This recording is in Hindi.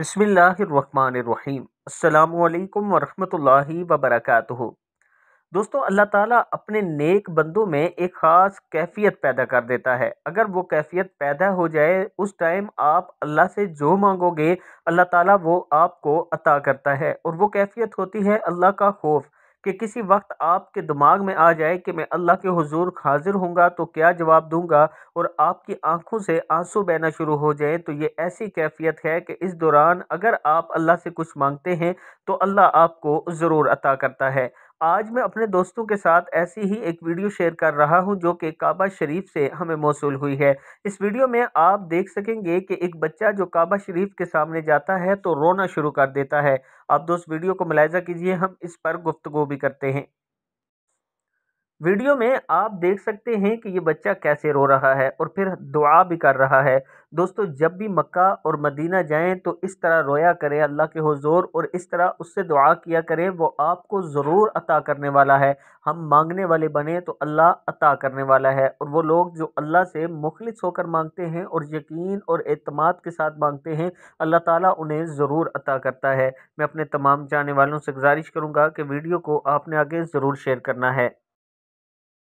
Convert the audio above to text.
अल्लाम वरहि वबरक दोस्तों अल्लाह ताला अपने नेक बंदों में एक ख़ास कैफियत पैदा कर देता है अगर वो कैफियत पैदा हो जाए उस टाइम आप अल्लाह से जो मांगोगे अल्लाह ताला वो आपको अता करता है और वो कैफियत होती है अल्लाह का खौफ कि किसी वक्त आपके दिमाग में आ जाए कि मैं अल्लाह के हुजूर हाजिर होऊंगा तो क्या जवाब दूंगा और आपकी आंखों से आंसू बहना शुरू हो जाए तो ये ऐसी कैफियत है कि इस दौरान अगर आप अल्लाह से कुछ मांगते हैं तो अल्लाह आपको ज़रूर अता करता है आज मैं अपने दोस्तों के साथ ऐसी ही एक वीडियो शेयर कर रहा हूं जो कि काबा शरीफ से हमें मौसू हुई है इस वीडियो में आप देख सकेंगे कि एक बच्चा जो काबा शरीफ के सामने जाता है तो रोना शुरू कर देता है आप दोस्त वीडियो को मुलायजा कीजिए हम इस पर गुफ्तु भी करते हैं वीडियो में आप देख सकते हैं कि ये बच्चा कैसे रो रहा है और फिर दुआ भी कर रहा है दोस्तों जब भी मक्का और मदीना जाएं तो इस तरह रोया करें अल्लाह के हुजूर और इस तरह उससे दुआ किया करें वो आपको ज़रूर अता करने वाला है हम मांगने वाले बने तो अल्लाह अता करने वाला है और वो लोग जो अल्लाह से मुखलिस होकर मांगते हैं और यकीन और अतमाद के साथ मांगते हैं अल्लाह ताला उन्हें ज़रूर अता करता है मैं अपने तमाम जाने वालों से गुजारिश करूँगा कि वीडियो को आपने आगे ज़रूर शेयर करना है